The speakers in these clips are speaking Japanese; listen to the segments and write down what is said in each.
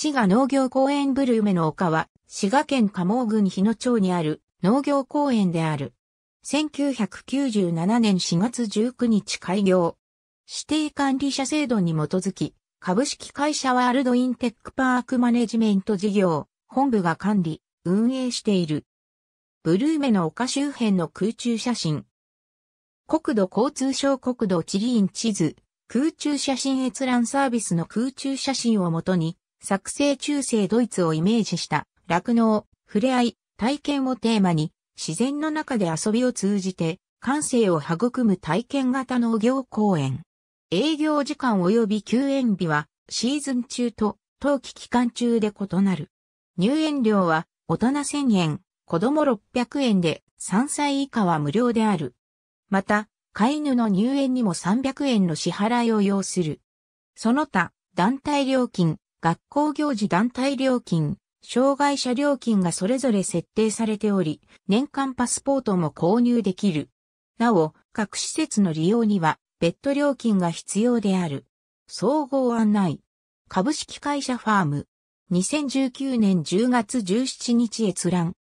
滋賀農業公園ブルーメの丘は、滋賀県加茂郡日野町にある農業公園である。1997年4月19日開業。指定管理者制度に基づき、株式会社ワールドインテックパークマネジメント事業、本部が管理、運営している。ブルーメの丘周辺の空中写真。国土交通省国土地理院地図、空中写真閲覧サービスの空中写真をもとに、作成中世ドイツをイメージした酪農、触れ合い、体験をテーマに、自然の中で遊びを通じて、感性を育む体験型農業公園。営業時間及び休園日は、シーズン中と冬季期間中で異なる。入園料は、大人1000円、子供600円で、3歳以下は無料である。また、飼い犬の入園にも300円の支払いを要する。その他、団体料金、学校行事団体料金、障害者料金がそれぞれ設定されており、年間パスポートも購入できる。なお、各施設の利用には別途料金が必要である。総合案内。株式会社ファーム。2019年10月17日閲覧。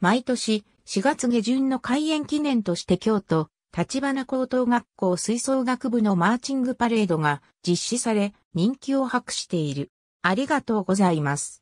毎年4月下旬の開園記念として京都、立花高等学校吹奏楽部のマーチングパレードが実施され人気を博している。ありがとうございます。